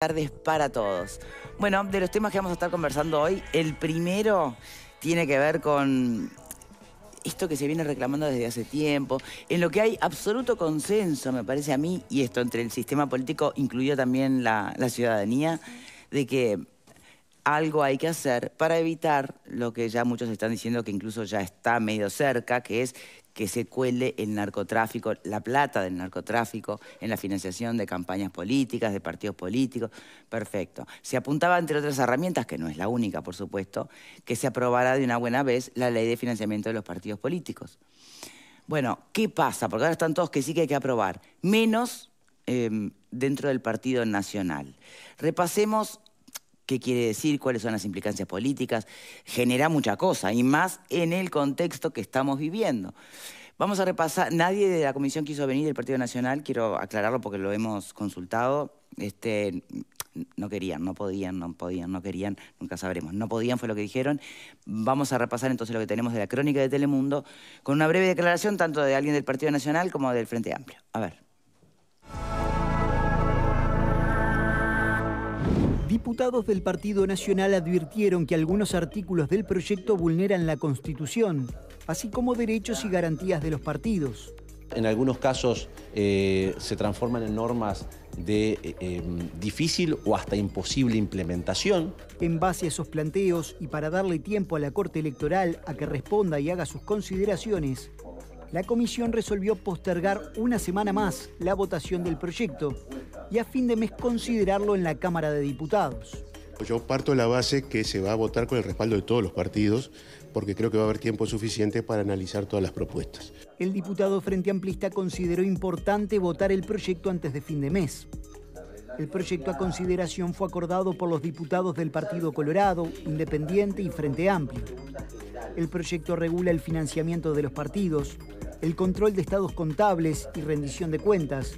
tardes para todos. Bueno, de los temas que vamos a estar conversando hoy, el primero tiene que ver con esto que se viene reclamando desde hace tiempo, en lo que hay absoluto consenso, me parece a mí, y esto entre el sistema político incluido también la, la ciudadanía, de que algo hay que hacer para evitar lo que ya muchos están diciendo que incluso ya está medio cerca, que es que se cuele el narcotráfico, la plata del narcotráfico en la financiación de campañas políticas, de partidos políticos. Perfecto. Se apuntaba, entre otras herramientas, que no es la única, por supuesto, que se aprobara de una buena vez la ley de financiamiento de los partidos políticos. Bueno, ¿qué pasa? Porque ahora están todos que sí que hay que aprobar, menos em, dentro del Partido Nacional. Repasemos qué quiere decir, cuáles son las implicancias políticas, genera mucha cosa, y más en el contexto que estamos viviendo. Vamos a repasar, nadie de la comisión quiso venir del Partido Nacional, quiero aclararlo porque lo hemos consultado, este, no querían, no podían, no podían, no querían, nunca sabremos, no podían fue lo que dijeron. Vamos a repasar entonces lo que tenemos de la crónica de Telemundo con una breve declaración tanto de alguien del Partido Nacional como del Frente Amplio. A ver. diputados del Partido Nacional advirtieron que algunos artículos del proyecto vulneran la Constitución, así como derechos y garantías de los partidos. En algunos casos eh, se transforman en normas de eh, em, difícil o hasta imposible implementación. En base a esos planteos y para darle tiempo a la Corte Electoral a que responda y haga sus consideraciones, la comisión resolvió postergar una semana más la votación del proyecto y a fin de mes considerarlo en la Cámara de Diputados. Yo parto de la base que se va a votar con el respaldo de todos los partidos, porque creo que va a haber tiempo suficiente para analizar todas las propuestas. El diputado Frente Amplista consideró importante votar el proyecto antes de fin de mes. El proyecto a consideración fue acordado por los diputados del Partido Colorado, Independiente y Frente Amplio. El proyecto regula el financiamiento de los partidos, el control de estados contables y rendición de cuentas,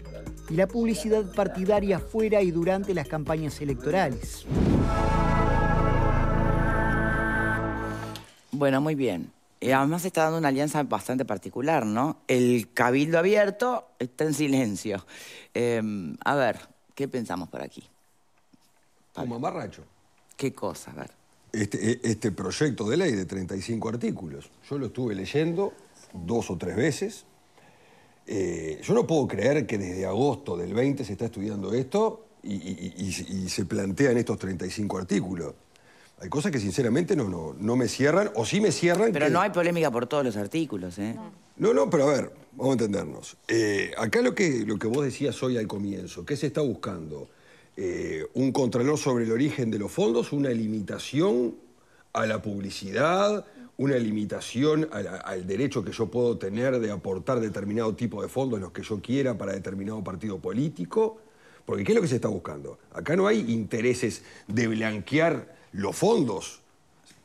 y la publicidad partidaria fuera y durante las campañas electorales. Bueno, muy bien. Eh, además está dando una alianza bastante particular, ¿no? El cabildo abierto está en silencio. Em, a ver, ¿qué pensamos por aquí? Como amarracho. ¿Qué cosa? A ver. Este, e, este proyecto de ley de 35 artículos. Yo lo estuve leyendo dos o tres veces. Eh, yo no puedo creer que desde agosto del 20 se está estudiando esto y, se plantean estos 35 artículos. Hay cosas que sinceramente no, no, me cierran, o sí me cierran... Pero no hay polémica por todos los artículos, ¿eh? No, no, pero a ver, vamos a entendernos. Eh, acá lo que, lo que vos decías hoy al comienzo, ¿qué se está buscando? Eh, ¿Un contralor sobre el origen de los fondos? ¿Una limitación a la publicidad, una limitación al derecho que yo puedo tener de aportar determinado tipo de fondos, los que yo quiera, para determinado partido político. Porque ¿qué es lo que se está buscando? Acá no hay intereses de blanquear los fondos.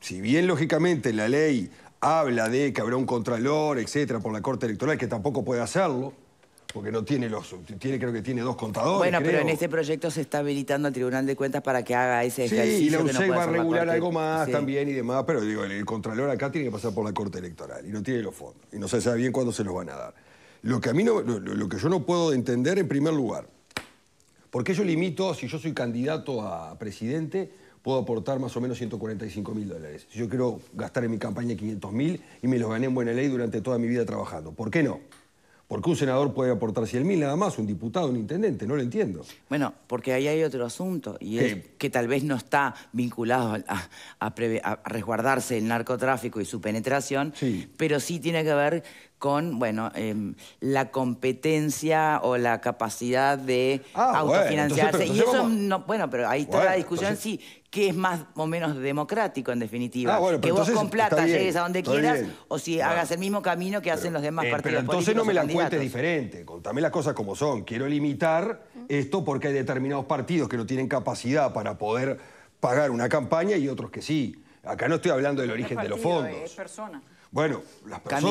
Si bien, lógicamente, la ley habla de que habrá un contralor, etcétera, por la Corte Electoral, que tampoco puede hacerlo, porque no tiene los... Tiene, creo que tiene dos contadores, Bueno, pero en este proyecto se está habilitando al Tribunal de Cuentas para que haga ese ejercicio. Sí, y la UCE va a regular algo más también y demás, pero digo, el, Contralor acá tiene que pasar por la Corte Electoral y no tiene los fondos. Y no se sabe bien cuándo se los van a dar. Lo que, a mí lo, que yo no puedo entender, en primer lugar, qué yo limito, si yo soy candidato a presidente, puedo aportar más o menos 145 mil dólares. Si yo quiero gastar en mi campaña 500 mil y me los gané en buena ley durante toda mi vida trabajando. ¿Por qué no? Porque un senador puede aportar mil nada más? Un diputado, un intendente, no lo entiendo. Bueno, porque ahí hay otro asunto, y es que tal vez no está vinculado a, resguardarse el narcotráfico y su penetración, pero sí tiene que ver con, bueno, em, la competencia o la capacidad de ah, autofinanciarse. y eso, no, bueno, pero ahí está la discusión sí. si qué es más o menos democrático, en definitiva. Ah, que vos con plata llegues a donde quieras o si hagas el mismo camino que hacen los demás eh, partidos Pero entonces no me la cuentes diferente, contame las cosas como son. Quiero limitar esto porque hay determinados partidos que no tienen capacidad para poder pagar una campaña y otros que sí. Acá no estoy hablando del origen de los fondos. Es persona. Bueno, las personas,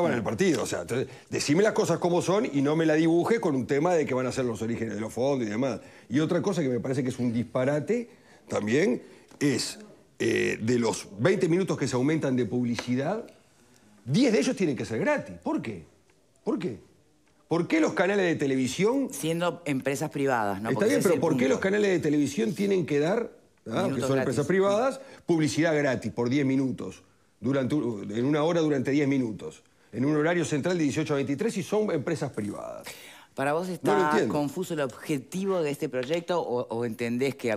bueno, van al partido. O sea, decime las cosas como son y no me la dibuje con un tema de que van a ser los orígenes de los fondos y demás. Y otra cosa que me parece que es un disparate también es eh, de los 20 minutos que se aumentan de publicidad, 10 de ellos tienen que ser gratis. ¿Por qué? ¿Por qué? ¿Por qué los canales de televisión... Siendo empresas privadas, ¿no? Está bien, pero ¿por qué los canales de televisión tienen que dar, ah, son empresas privadas, publicidad gratis por 10 minutos? durante, en una hora durante 10 minutos, en un horario central de 18 a 23 y son empresas privadas. ¿Para vos está confuso el objetivo de este proyecto o, entendés que,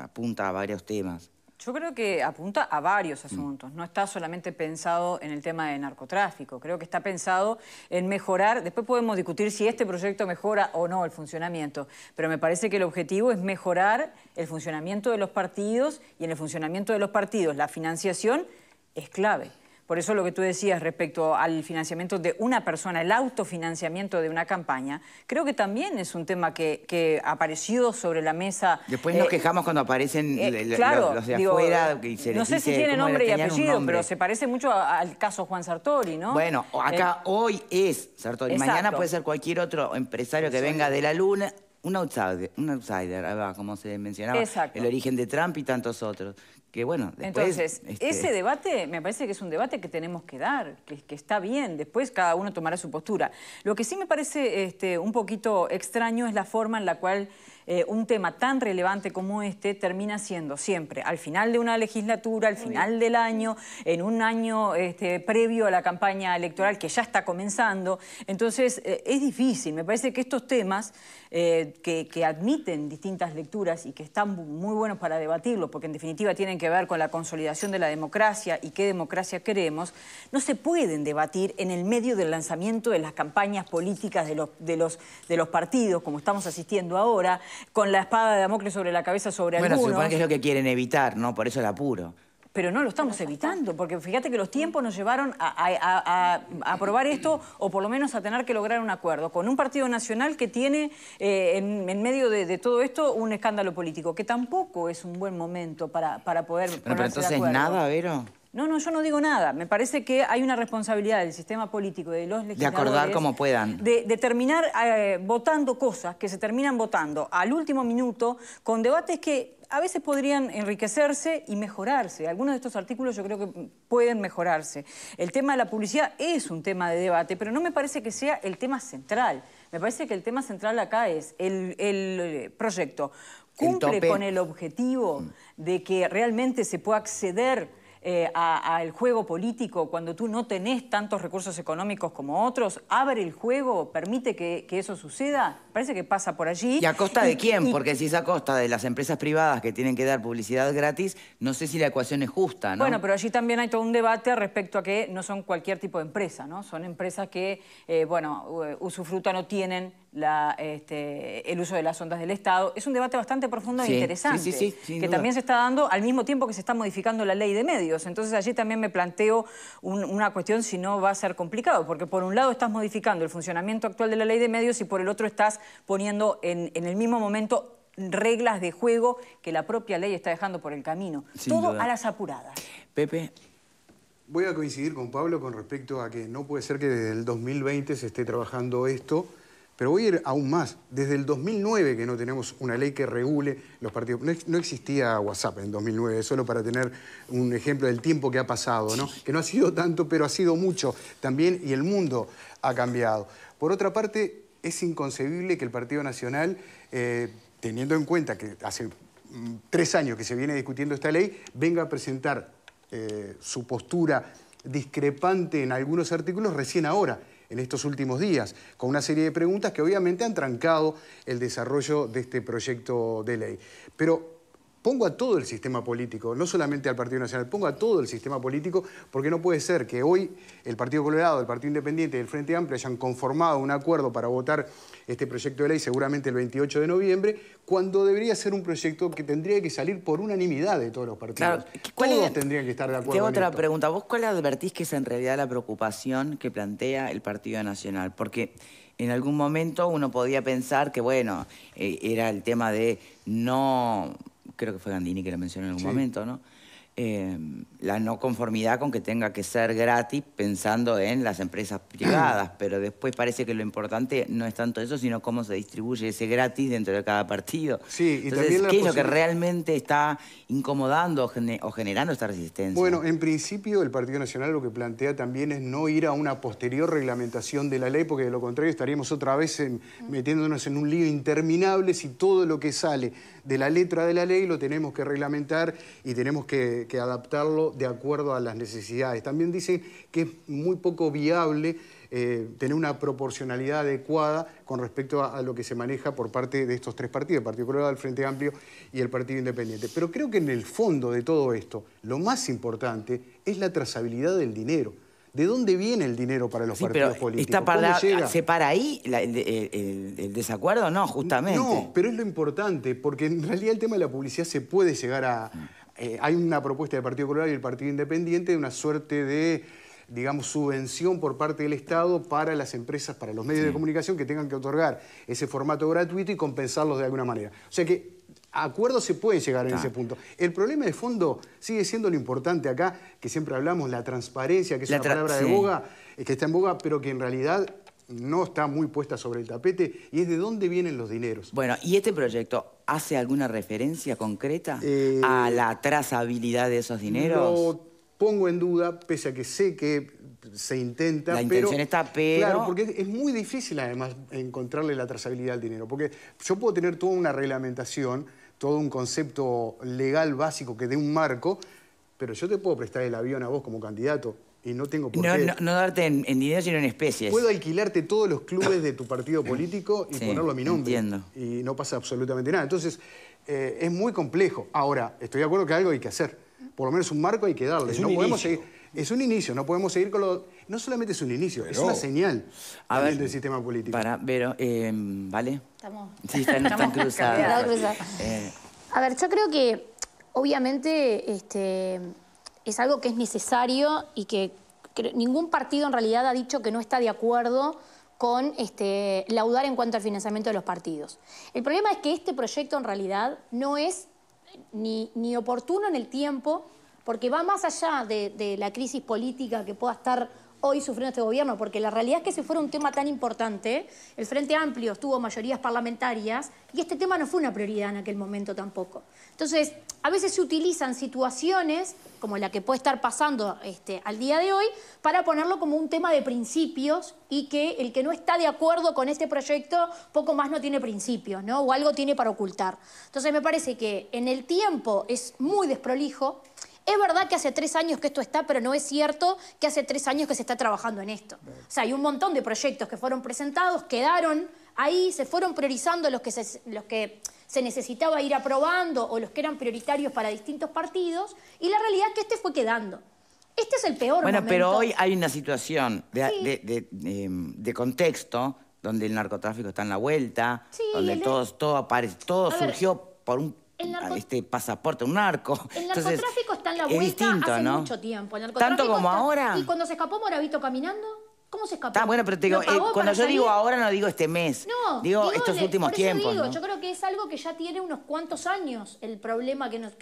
apunta a varios temas? Yo creo que apunta a varios asuntos. No está solamente pensado en el tema de narcotráfico. Creo que está pensado en mejorar. Después podemos discutir si este proyecto mejora o no el funcionamiento. Pero me parece que el objetivo es mejorar el funcionamiento de los partidos y en el funcionamiento de los partidos la financiación es clave. Por eso lo que tú decías respecto al financiamiento de una persona, el autofinanciamiento de una campaña, creo que también es un tema que, que apareció sobre la mesa. Después nos eh, quejamos cuando aparecen eh, los, de afuera. Eh, no sé si tiene nombre y apellido, pero se parece mucho al caso Juan Sartori, ¿no? Bueno, acá hoy es Sartori. Mañana puede ser cualquier otro empresario que venga de la luna un outsider, un outsider como se mencionaba, Exacto. el origen de Trump y tantos otros. Que bueno, Entonces, este ese debate me parece que es un debate que tenemos que dar, que, está bien, después cada uno tomará su postura. Lo que sí me parece este, un poquito extraño es la forma en la cual eh, un tema tan relevante como este termina siendo siempre al final de una legislatura, al final del año, en un año este, previo a la campaña electoral que ya está comenzando. Entonces eh, es difícil, me parece que estos temas eh, que, admiten distintas lecturas y que están muy buenos para debatirlo, porque en definitiva tienen que ver con la consolidación de la democracia y qué democracia queremos, no se pueden debatir en el medio del lanzamiento de las campañas políticas de los partidos, como estamos asistiendo ahora, con la espada de Damocles sobre la cabeza sobre bueno, algunos. Bueno, supongo que es lo que quieren evitar, ¿no? Por eso el apuro. Pero no lo estamos evitando, porque fíjate que los tiempos nos llevaron a, aprobar esto o por lo menos a tener que lograr un acuerdo con un partido nacional que tiene eh, en, medio de, todo esto un escándalo político, que tampoco es un buen momento para, poder... pero entonces nada, Vero. No, no, yo no digo nada. Me parece que hay una responsabilidad del sistema político y de los legisladores... De acordar como puedan. De, terminar eh, votando cosas que se terminan votando al último minuto con debates que a veces podrían enriquecerse y mejorarse. Algunos de estos artículos yo creo que pueden mejorarse. El tema de la publicidad es un tema de debate, pero no me parece que sea el tema central. Me parece que el tema central acá es el, eh, proyecto. ¿Cumple con el objetivo mm. de que realmente se pueda acceder eh, al juego político, cuando tú no tenés tantos recursos económicos como otros, abre el juego, permite que, eso suceda, parece que pasa por allí. ¿Y a costa de quién? Porque si es a costa de las empresas privadas que tienen que dar publicidad gratis, no sé si la ecuación es justa, ¿no? Bueno, pero allí también hay todo un debate respecto a que no son cualquier tipo de empresa, ¿no? Son empresas que, eh, bueno, eh, usufruta no tienen este, el uso de las ondas del Estado. Es un debate bastante profundo e interesante, que también se está dando al mismo tiempo que se está modificando la ley de medios. Entonces allí también me planteo una cuestión si no va a ser complicado, porque por un lado estás modificando el funcionamiento actual de la ley de medios y por el otro estás poniendo en, el mismo momento reglas de juego que la propia ley está dejando por el camino. Todo a las apuradas. Pepe, Voy a coincidir con Pablo con respecto a que no puede ser que desde el 2020 se esté trabajando esto pero voy a ir aún más. Desde el 2009 que no tenemos una ley que regule los partidos. No, existía WhatsApp en 2009, solo para tener un ejemplo del tiempo que ha pasado, Que no ha sido tanto, pero ha sido mucho también y el mundo ha cambiado. Por otra parte, es inconcebible que el Partido Nacional, eh, teniendo en cuenta que hace mm, tres años que se viene discutiendo esta ley, venga a presentar eh, su postura discrepante en algunos artículos recién ahora en estos últimos días, con una serie de preguntas que obviamente han trancado el desarrollo de este proyecto de ley. Pero Pongo a todo el sistema político, no solamente al Partido Nacional, pongo a todo el sistema político, porque no puede ser que hoy el Partido Colorado, el Partido Independiente y el Frente Amplio hayan conformado un acuerdo para votar este proyecto de ley seguramente el 28 de noviembre, cuando debería ser un proyecto que tendría que salir por unanimidad de todos los partidos. Claro. Todos tendrían que estar de acuerdo. Tengo otra pregunta. ¿Vos cuál advertís que es en realidad la preocupación que plantea el Partido Nacional? Porque en algún momento uno podía pensar que, bueno, eh, era el tema de no creo que fue Gandini que la mencionó en algún momento, ¿no? Em, la no conformidad con que tenga que ser gratis pensando en las empresas privadas, pero después parece que lo importante no es tanto eso, sino cómo se distribuye ese gratis dentro de cada partido. Sí, y también la ¿qué es lo que realmente está incomodando o, generando esta resistencia? Bueno, en principio el Partido Nacional lo que plantea también es no ir a una posterior reglamentación de la ley, porque de lo contrario estaríamos otra vez metiéndonos en un lío interminable si todo lo que sale de la letra de la ley lo tenemos que reglamentar y tenemos que que adaptarlo de acuerdo a las necesidades. También dice que es muy poco viable eh, tener una proporcionalidad adecuada con respecto a, lo que se maneja por parte de estos tres partidos, el Partido Colorado, el Frente Amplio y el Partido Independiente. Pero creo que en el fondo de todo esto, lo más importante es la trazabilidad del dinero. ¿De dónde viene el dinero para los partidos políticos? para, ¿Se para ahí el, el, desacuerdo? No, justamente. No, pero es lo importante, porque en realidad el tema de la publicidad se puede llegar a mm. Eh, hay una propuesta del Partido Colorado y el Partido Independiente de una suerte de digamos, subvención por parte del Estado para las empresas, para los medios de comunicación que tengan que otorgar ese formato gratuito y compensarlos de alguna manera. O sea que acuerdos se pueden llegar en ese punto. El problema de fondo sigue siendo lo importante acá, que siempre hablamos, la transparencia, que es la una palabra de boga, eh, que está en boga, pero que en realidad no está muy puesta sobre el tapete y es de dónde vienen los dineros. Bueno, ¿y este proyecto hace alguna referencia concreta eh, a la trazabilidad de esos dineros? Lo pongo en duda, pese a que sé que se intenta. La intención está, pero... Claro, porque es muy difícil además encontrarle la trazabilidad al dinero, porque yo puedo tener toda una reglamentación, todo un concepto legal básico que dé un marco, pero yo te puedo prestar el avión a vos como candidato y no tengo por qué. No, darte en, dinero, sino en especies. Puedo alquilarte todos los clubes de tu partido político y ponerlo a mi nombre. Entiendo. Y no pasa absolutamente nada. Entonces, eh, es muy complejo. Ahora, estoy de acuerdo que algo hay que hacer. Por lo menos un marco hay que darle. Es no un podemos inicio. seguir. Es un inicio, no podemos seguir con lo. No solamente es un inicio, es una señal a del sistema político. Para, pero. Eh, ¿vale? Estamos. Sí, están, cruzados. Eh, a ver, yo creo que obviamente este, es algo que es necesario y que, ningún partido en realidad ha dicho que no está de acuerdo con este, laudar en cuanto al financiamiento de los partidos. El problema es que este proyecto en realidad no es ni, ni oportuno en el tiempo, porque va más allá de, de la crisis política que pueda estar hoy sufriendo este gobierno, porque la realidad es que si fuera un tema tan importante, el Frente Amplio tuvo mayorías parlamentarias y este tema no fue una prioridad en aquel momento tampoco. Entonces, a veces se utilizan situaciones como la que puede estar pasando este, al día de hoy para ponerlo como un tema de principios y que el que no está de acuerdo con este proyecto poco más no tiene principios, ¿no? O algo tiene para ocultar. Entonces, me parece que en el tiempo es muy desprolijo. Es verdad que hace tres años que esto está, pero no es cierto que hace tres años que se está trabajando en esto. O sea, hay un montón de proyectos que fueron presentados, quedaron ahí, se fueron priorizando los que se, los que se necesitaba ir aprobando o los que eran prioritarios para distintos partidos, y la realidad es que este fue quedando. Este es el peor bueno, pero hoy hay una situación em, de, contexto donde el narcotráfico está en la vuelta, donde todo, todo, aparece, todo surgió por un este pasaporte, un narco. El narcotráfico está en la vuelta hace mucho tiempo. Tanto como ahora. ¿Y cuando se escapó Moravito caminando? ¿Cómo se escapó? Ah, bueno, pero digo, eh, cuando yo digo ahora no digo este mes. No, digo, estos últimos tiempos. Yo creo que es algo que ya tiene unos cuantos años el problema que, nos,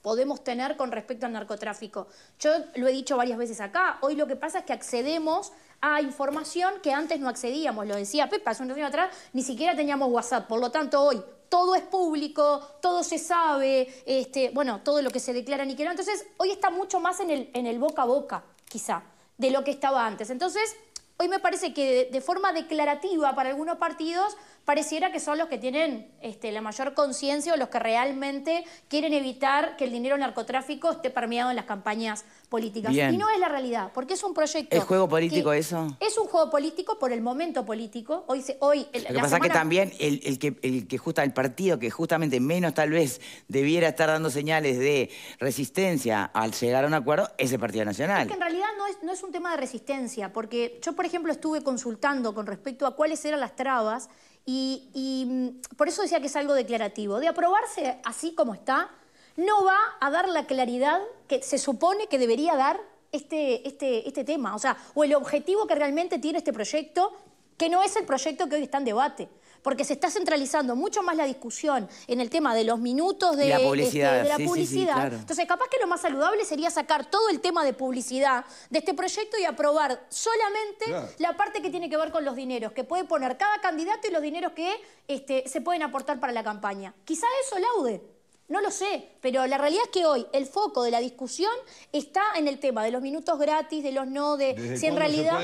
podemos tener con respecto al narcotráfico. Yo lo he dicho varias veces acá. Hoy lo que pasa es que accedemos a información que antes no accedíamos. Lo decía Pepa hace un año atrás, ni siquiera teníamos WhatsApp. Por lo tanto, hoy todo es público, todo se sabe, este, bueno, todo lo que se declara ni que no. Entonces, hoy está mucho más en el, en el boca a boca, quizá, de lo que estaba antes. Entonces, hoy me parece que de forma declarativa para algunos partidos pareciera que son los que tienen este, la mayor conciencia o los que realmente quieren evitar que el dinero narcotráfico esté permeado en las campañas políticas. Y no es la realidad, porque es un proyecto... ¿Es juego político eso? Es un juego político por el momento político. Hoy, Lo que pasa es que también el, que, el el partido, que justamente menos tal vez debiera estar dando señales de resistencia al llegar a un acuerdo, es el Partido Nacional. Es que en realidad no no es un tema de resistencia, porque yo, por ejemplo, estuve consultando con respecto a cuáles eran las trabas y, mm, por eso decía que es algo declarativo. De aprobarse así como está, no va a dar la claridad que se supone que debería dar este, este, este tema, o sea, o el objetivo que realmente tiene este proyecto, que no es el proyecto que hoy está en debate porque se está centralizando mucho más la discusión en el tema de los minutos de la este, publicidad. de la publicidad. Entonces, capaz que lo más saludable sería sacar todo el tema de publicidad de este proyecto y aprobar solamente la parte que tiene que ver con los dineros, que puede poner cada candidato y los dineros que este, se pueden aportar para la campaña. Quizá eso laude. No lo sé, pero la realidad es que hoy el foco de la discusión está en el tema de los minutos gratis, de los no, de si en realidad.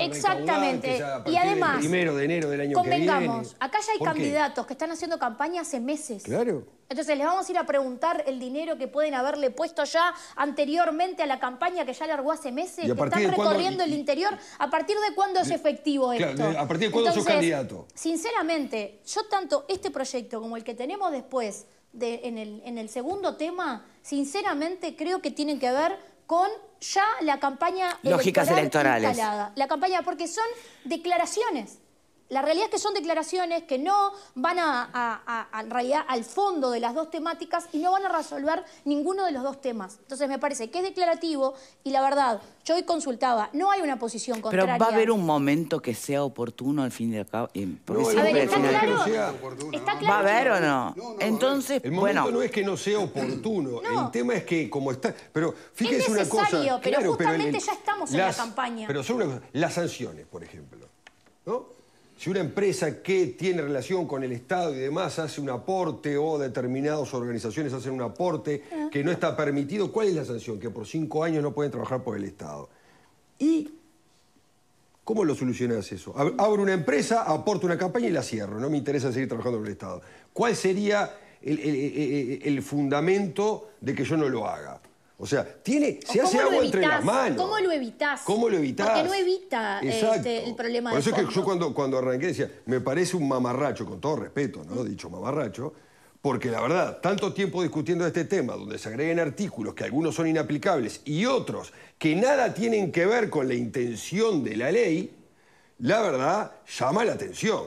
Exactamente. y además. de convengamos, que viene. acá ya hay candidatos que están haciendo campaña hace meses. Claro. Entonces les vamos a ir a preguntar el dinero que pueden haberle puesto ya anteriormente a la campaña que ya largó hace meses, que están recorriendo el interior. ¿A partir de cuándo es efectivo esto? ¿A partir de cuándo es candidato? Sinceramente, yo tanto este proyecto como el que tenemos después en, el, en el segundo tema, sinceramente creo que tienen que ver con ya la campaña... Lógicas electoral electorales. La campaña, porque son declaraciones. La realidad es que son declaraciones que no van a, en realidad al fondo de las dos temáticas y no van a resolver ninguno de los dos temas. Entonces me parece que es declarativo y la verdad, yo hoy consultaba, no hay una posición contraria. Pero va a haber un momento que sea oportuno al fin de al cabo? ¿Va a haber o no? Entonces, el bueno. no es que no sea oportuno, el tema es que como está... Pero fíjese es una cosa... necesario, pero justamente ya estamos en la campaña. Pero son las sanciones, por ejemplo, ¿no? Si una empresa que tiene relación con el Estado y demás hace un aporte o determinadas organizaciones hacen un aporte que no está permitido, ¿cuál es la sanción? Que por cinco años no pueden trabajar por el Estado. ¿Y cómo lo solucionas eso? Abro una empresa, aporto una campaña y la cierro. No me interesa seguir trabajando por el Estado. ¿Cuál sería el fundamento de que yo no lo haga? O sea, tiene, se hace agua entre las manos. ¿Cómo lo evitas? ¿Cómo lo evitas? Porque no evita eh, este, el problema Por eso es que yo cuando, cuando arranqué decía, me parece un mamarracho, con todo respeto, ¿no? Mm. Dicho mamarracho, porque la verdad, tanto tiempo discutiendo este tema, donde se agreguen artículos que algunos son inaplicables y otros que nada tienen que ver con la intención de la ley, la verdad llama la atención.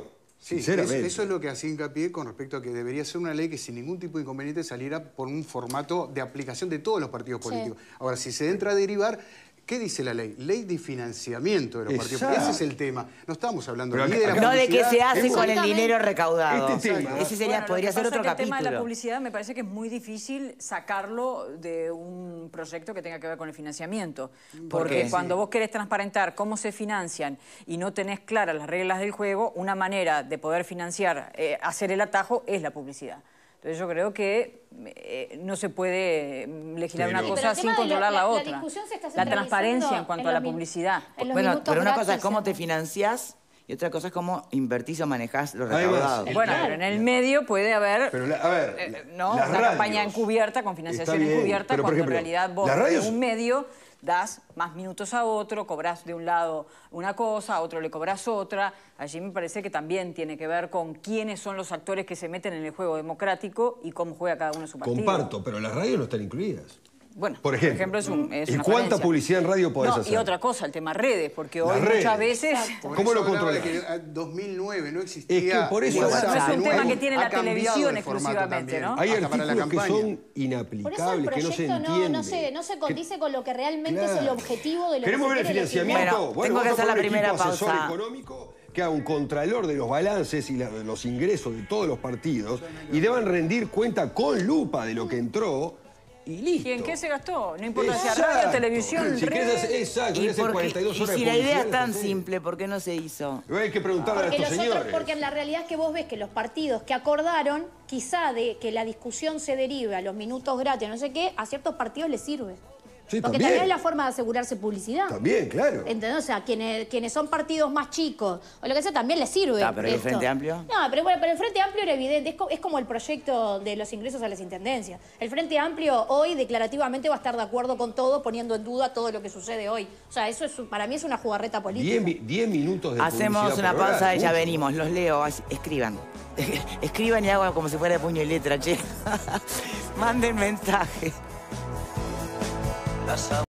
Sí, eso es lo que hacía hincapié con respecto a que debería ser una ley que sin ningún tipo de inconveniente saliera por un formato de aplicación de todos los partidos políticos. Ahora, si se entra a derivar, ¿Qué dice la ley? Ley de financiamiento de los partidos. Ese es el tema. No estamos hablando ley de la No de qué se hace con el dinero recaudado. Este ese sería, podría ser otro capítulo. El tema de la publicidad me parece que es muy difícil sacarlo de un proyecto que tenga que ver con el financiamiento. Porque cuando vos querés transparentar cómo se financian y no tenés claras las reglas del juego, una manera de poder financiar, eh, hacer el atajo, es la publicidad yo creo que eh, no se puede mm, legislar una cosa sin controlar la, otra. La, transparencia en cuanto a la publicidad. Bueno, pero una cosa es cómo te financias y otra cosa es cómo invertís o manejás los recaudados. Bueno, pero en el medio puede haber, pero a eh, una campaña encubierta con financiación encubierta, cuando en realidad vos, en un medio das más minutos a otro, cobras de un lado una cosa, a otro le cobras otra. Allí me parece que también tiene que ver con quiénes son los actores que se meten en el juego democrático y cómo juega cada uno su partido. Comparto, pero las radios no están incluidas. Bueno, por ejemplo, es, un, ¿Y cuánta publicidad en radio podés hacer? Y otra cosa, el tema redes, porque hoy muchas veces... ¿Cómo lo controlas? Que 2009 no existía... Es que por eso... es un tema que tiene la televisión exclusivamente, ¿no? Hay Hasta artículos que son inaplicables, que no se entienden. No, sé, no se condice con lo que realmente es el objetivo de lo ¿Queremos ver el financiamiento? Bueno, tengo que hacer la primera pausa. económico que haga un contralor de los balances y los ingresos de todos los partidos y deban rendir cuenta con lupa de lo que entró y en qué se gastó? No importa si a radio, televisión, si exacto, y, si la idea es tan simple, ¿por qué no se hizo? Hay que preguntarle a estos señores. porque la realidad es que vos ves que los partidos que acordaron, quizá de que la discusión se derive a los minutos gratis, no sé qué, a ciertos partidos les sirve. Porque también. es la forma de asegurarse publicidad. También, claro. ¿Entendés? O sea, quienes, quienes son partidos más chicos o lo que sea, también les sirve. Ah, pero el Frente Amplio. No, pero bueno, pero el Frente Amplio era evidente. Es, como el proyecto de los ingresos a las intendencias. El Frente Amplio hoy declarativamente va a estar de acuerdo con todo, poniendo en duda todo lo que sucede hoy. O sea, eso es, para mí es una jugarreta política. Diez, minutos de Hacemos una pausa y ya venimos. Los leo, escriban. Escriban y hago como si fuera de puño y letra, che. Manden mensajes That's all.